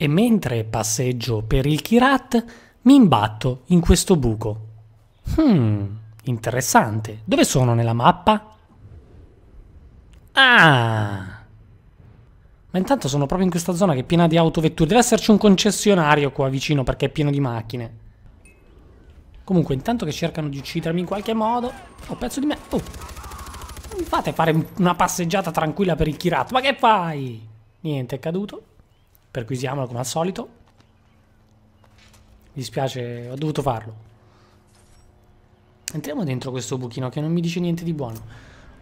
e mentre passeggio per il Kirat mi imbatto in questo buco. Hmm, interessante. Dove sono nella mappa? Ah! Ma intanto sono proprio in questa zona che è piena di autovetture. Deve esserci un concessionario qua vicino perché è pieno di macchine. Comunque, intanto che cercano di uccidermi in qualche modo... Oh, pezzo di me... Oh! Non mi fate fare una passeggiata tranquilla per il Kirat. Ma che fai? Niente, è caduto. Perquisiamolo come al solito. Mi dispiace, ho dovuto farlo. Entriamo dentro questo buchino che non mi dice niente di buono.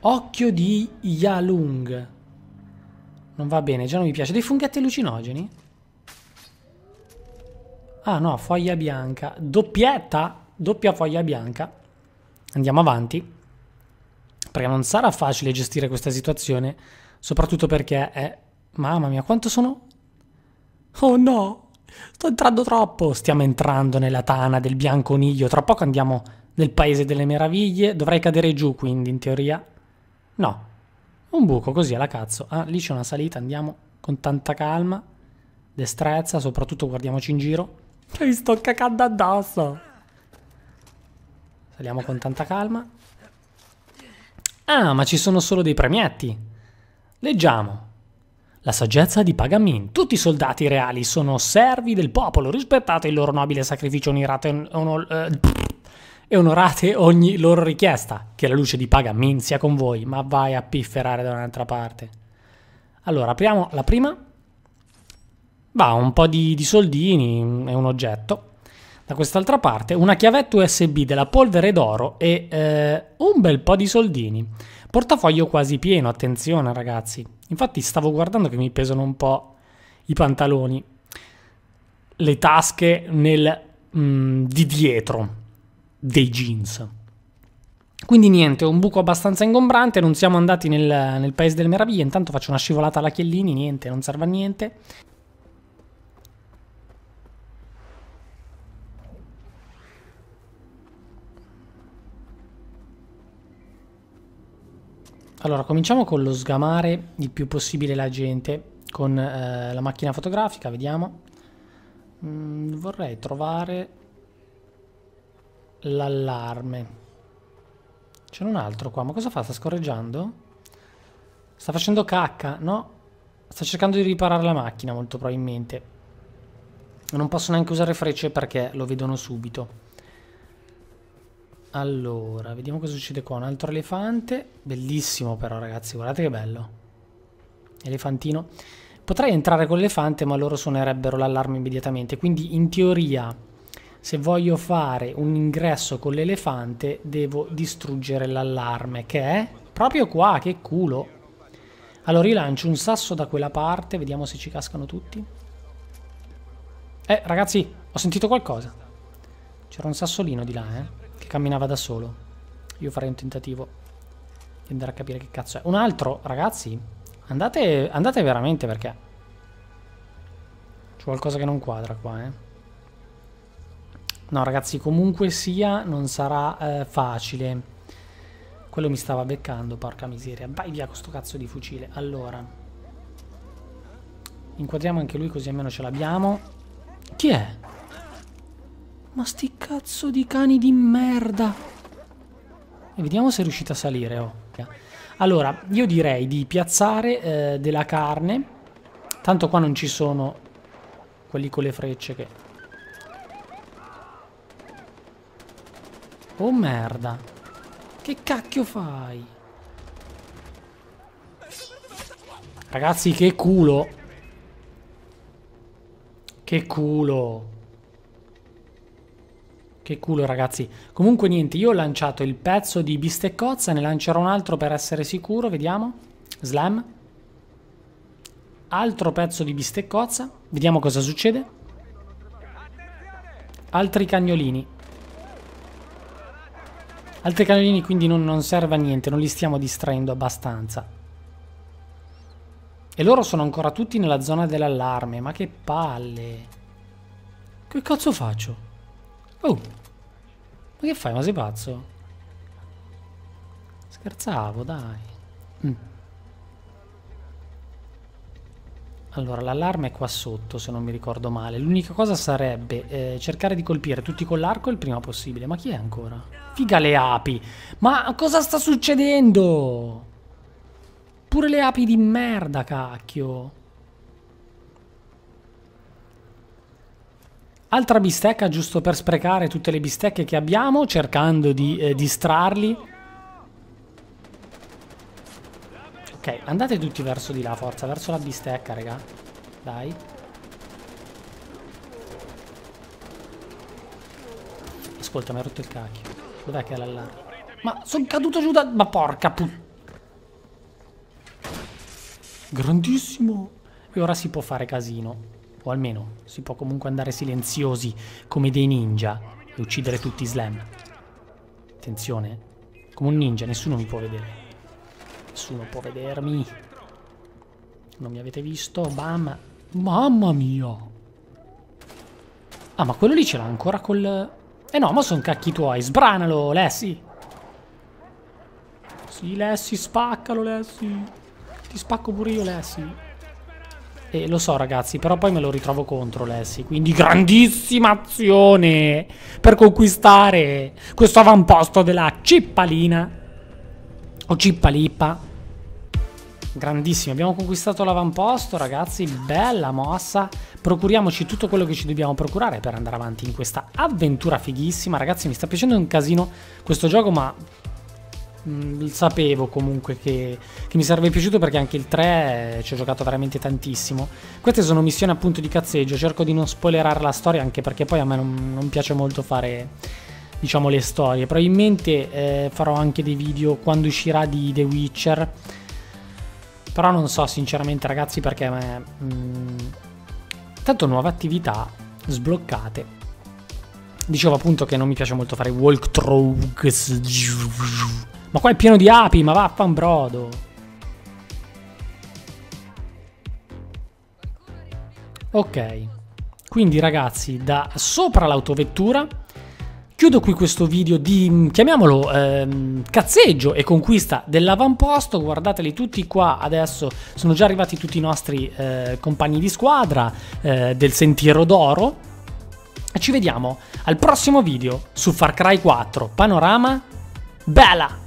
Occhio di Yalung. Non va bene, già non mi piace. Dei funghetti allucinogeni? Ah no, foglia bianca. Doppietta? Doppia foglia bianca. Andiamo avanti. Perché non sarà facile gestire questa situazione. Soprattutto perché è... Mamma mia, quanto sono Oh no, sto entrando troppo. Stiamo entrando nella tana del bianconiglio. Tra poco andiamo nel paese delle meraviglie. Dovrei cadere giù, quindi, in teoria. No, un buco così alla cazzo. Ah, lì c'è una salita, andiamo con tanta calma, destrezza, soprattutto guardiamoci in giro. Mi sto cacando addosso. Saliamo con tanta calma. Ah, ma ci sono solo dei premietti. Leggiamo. La saggezza di Pagamin. Tutti i soldati reali sono servi del popolo, rispettate il loro nobile sacrificio onorate, eh, e onorate ogni loro richiesta. Che la luce di Pagamin sia con voi, ma vai a pifferare da un'altra parte. Allora, apriamo la prima. Va, un po' di, di soldini, mm, è un oggetto da quest'altra parte una chiavetta USB della polvere d'oro e eh, un bel po' di soldini. Portafoglio quasi pieno, attenzione ragazzi. Infatti stavo guardando che mi pesano un po' i pantaloni, le tasche nel, mm, di dietro dei jeans. Quindi niente, un buco abbastanza ingombrante, non siamo andati nel, nel paese delle meraviglie, intanto faccio una scivolata alla Chiellini, niente, non serve a niente. Allora, cominciamo con lo sgamare il più possibile la gente con eh, la macchina fotografica, vediamo. Mm, vorrei trovare l'allarme. C'è un altro qua, ma cosa fa? Sta scorreggiando? Sta facendo cacca, no? Sta cercando di riparare la macchina molto probabilmente. Non posso neanche usare frecce perché lo vedono subito. Allora, vediamo cosa succede qua. Un altro elefante. Bellissimo però, ragazzi. Guardate che bello. Elefantino. Potrei entrare con l'elefante, ma loro suonerebbero l'allarme immediatamente. Quindi, in teoria, se voglio fare un ingresso con l'elefante, devo distruggere l'allarme, che è proprio qua. Che culo. Allora, io lancio un sasso da quella parte. Vediamo se ci cascano tutti. Eh, ragazzi, ho sentito qualcosa. C'era un sassolino di là, eh che camminava da solo. Io farei un tentativo di andare a capire che cazzo è. Un altro, ragazzi, andate, andate veramente perché c'è qualcosa che non quadra qua, eh. No, ragazzi, comunque sia, non sarà eh, facile. Quello mi stava beccando, porca miseria. Vai via con sto cazzo di fucile. Allora. Inquadriamo anche lui così almeno ce l'abbiamo. Chi è? Ma sti cazzo di cani di merda. E vediamo se è riuscita a salire, oh. Allora, io direi di piazzare eh, della carne. Tanto qua non ci sono quelli con le frecce che... Oh merda. Che cacchio fai? Ragazzi, che culo. Che culo. Che culo ragazzi. Comunque niente, io ho lanciato il pezzo di bisteccozza, ne lancerò un altro per essere sicuro, vediamo. Slam. Altro pezzo di bisteccozza, vediamo cosa succede. Altri cagnolini. Altri cagnolini quindi non, non serve a niente, non li stiamo distraendo abbastanza. E loro sono ancora tutti nella zona dell'allarme, ma che palle. Che cazzo faccio? Oh! Ma che fai? Ma sei pazzo? Scherzavo, dai. Mm. Allora, l'allarme è qua sotto, se non mi ricordo male. L'unica cosa sarebbe eh, cercare di colpire tutti con l'arco il prima possibile. Ma chi è ancora? Figa le api! Ma cosa sta succedendo? Pure le api di merda, cacchio! Altra bistecca giusto per sprecare tutte le bistecche che abbiamo, cercando di eh, distrarli. Ok, andate tutti verso di là, forza, verso la bistecca, raga. Dai. Ascolta, mi ha rotto il cacchio. Dov'è che è l'allarme? Ma sono caduto giù da... Ma porca puttana. Grandissimo. E ora si può fare casino o almeno si può comunque andare silenziosi come dei ninja e uccidere tutti i slam. Attenzione, come un ninja nessuno mi può vedere. Nessuno può vedermi. Non mi avete visto? Bam! Mamma mia! Ah, ma quello lì ce l'ha ancora col... Eh no, ma sono cacchi tuoi. Sbranalo, Lessi! Sì, Lessi, spaccalo, Lessi! Ti spacco pure io, Lessi! Eh, lo so ragazzi, però poi me lo ritrovo contro Lessi, quindi grandissima azione per conquistare questo avamposto della Cippalina o Cippalippa. Grandissimo, abbiamo conquistato l'avamposto ragazzi, bella mossa, procuriamoci tutto quello che ci dobbiamo procurare per andare avanti in questa avventura fighissima, ragazzi mi sta piacendo un casino questo gioco ma Mm, sapevo comunque che, che mi sarebbe piaciuto perché anche il 3 eh, ci ho giocato veramente tantissimo. Queste sono missioni appunto di cazzeggio, cerco di non spoilerare la storia anche perché poi a me non, non piace molto fare diciamo le storie. Probabilmente eh, farò anche dei video quando uscirà di The Witcher. Però non so sinceramente ragazzi perché... Mh, mm, tanto nuove attività sbloccate. Dicevo appunto che non mi piace molto fare walkthroughs. Ma qua è pieno di api, ma vaffanbrodo. Ok. Quindi ragazzi, da sopra l'autovettura chiudo qui questo video di, chiamiamolo, ehm, cazzeggio e conquista dell'avamposto, guardateli tutti qua, adesso sono già arrivati tutti i nostri eh, compagni di squadra eh, del Sentiero d'Oro, ci vediamo al prossimo video su Far Cry 4, panorama, bella!